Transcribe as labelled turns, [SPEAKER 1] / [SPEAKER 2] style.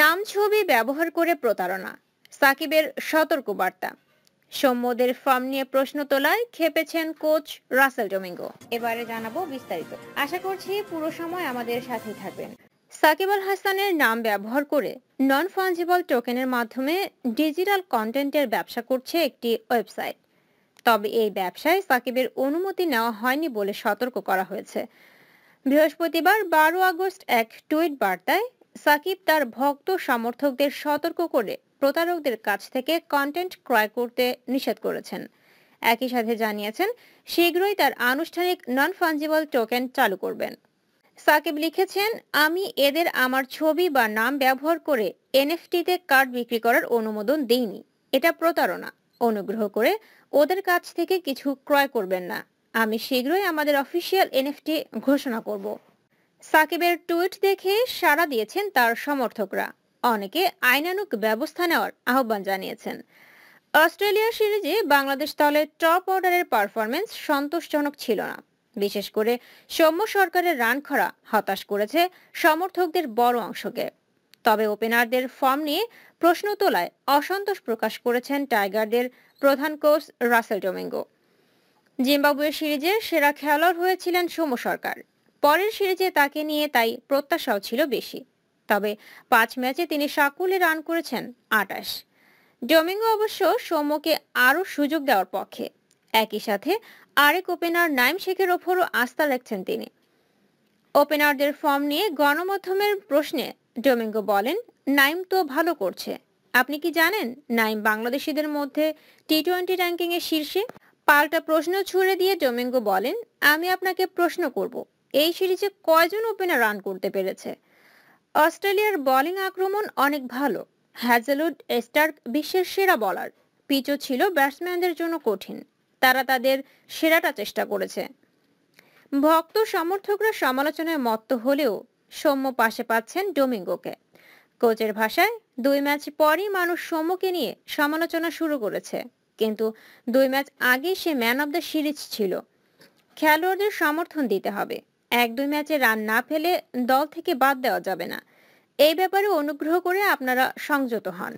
[SPEAKER 1] নাম ছবি ব্যবহার করে প্রতারণা সাকিবের সতর্ক বার্তা সৌম্যদের ফর্ম নিয়ে প্রশ্ন তোলায় খেপেছেন কোচ রাসেল ডোমিঙ্গো এবারে জানাবো বিস্তারিত আশা করছি পুরো সময় আমাদের সাথে থাকবেন সাকিব আল হাসানের নাম ব্যবহার করে নন ফাঞ্জিবল টোকেনের মাধ্যমে ডিজিটাল কন্টেন্টের ব্যবসা করছে একটি ওয়েবসাইট তবে এই ব্যবসায় সাকিবের অনুমতি নেওয়া হয়নি বলে সতর্ক করা হয়েছে বৃহস্পতিবার বারো আগস্ট এক টুইট বার্তায় সাকিব তার ভক্ত সমর্থকদের সতর্ক করে প্রতারকদের কাছ থেকে কন্টেন্ট ক্রয় করতে নিষেধ করেছেন একই সাথে জানিয়েছেন শীঘ্রই তার আনুষ্ঠানিক নন ফাঞ্জিবল টোকেন চালু করবেন সাকিব লিখেছেন আমি এদের আমার ছবি বা নাম ব্যবহার করে এনএফটিতে কার্ড বিক্রি করার অনুমোদন দেইনি এটা প্রতারণা অনুগ্রহ করে ওদের কাছ থেকে কিছু ক্রয় করবেন না আমি শীঘ্রই আমাদের অফিসিয়াল এনএফটি ঘোষণা করব সাকিবের টুইট দেখে সাড়া দিয়েছেন তার সমর্থকরা অনেকে আইনানুক ব্যবস্থা নেওয়ার আহ্বান জানিয়েছেন অস্ট্রেলিয়া সিরিজে বাংলাদেশ দলের টপ অর্ডারের পারফরমেন্স সন্তোষজনক ছিল না বিশেষ করে সৌম্য সরকারের রান খরা হতাশ করেছে সমর্থকদের বড় অংশকে তবে ওপেনারদের ফর্ম নিয়ে প্রশ্ন তোলায় অসন্তোষ প্রকাশ করেছেন টাইগারদের প্রধান কোচ রাসেল ডোমিঙ্গো জিম্বাবুয়ে সিরিজে সেরা খেলোয়াড় হয়েছিলেন সৌম্য সরকার পরের সিরিজে তাকে নিয়ে তাই প্রত্যাশাও ছিল বেশি তবে পাঁচ ম্যাচে তিনি সাকুলে রান করেছেন আটাশ ডোমিঙ্গো অবশ্য সৌম্যকে আরও সুযোগ দেওয়ার পক্ষে একই সাথে আরেক ওপেনার নাইম শেখের ওপরও আস্থা রাখছেন তিনি ওপেনারদের ফর্ম নিয়ে গণমাধ্যমের প্রশ্নে ডোমিঙ্গো বলেন নাইম তো ভালো করছে আপনি কি জানেন নাইম বাংলাদেশিদের মধ্যে টি টোয়েন্টি র্যাঙ্কিংয়ের শীর্ষে পাল্টা প্রশ্ন ছুড়ে দিয়ে ডোমিঙ্গো বলেন আমি আপনাকে প্রশ্ন করব এই সিরিজে কয়জন ওপেনার রান করতে পেরেছে অস্ট্রেলিয়ার বোলিং আক্রমণ অনেক ভালো হ্যাজেলুড স্টার্ক বিশ্বের সেরা বলার পিচও ছিল ব্যাটসম্যানদের জন্য কঠিন তারা তাদের সেরাটা চেষ্টা করেছে ভক্ত সমর্থকরা সমালোচনায় মত্ত হলেও সৌম্য পাশে পাচ্ছেন ডোমিঙ্গোকে কোচের ভাষায় দুই ম্যাচ পরই মানুষ সৌম্যকে নিয়ে সমালোচনা শুরু করেছে কিন্তু দুই ম্যাচ আগেই সে ম্যান অব দ্য সিরিজ ছিল খেলোয়াড়দের সমর্থন দিতে হবে এক দুই ম্যাচে রান না ফেলে দল থেকে বাদ দেওয়া যাবে না এই ব্যাপারে অনুগ্রহ করে আপনারা সংযত হন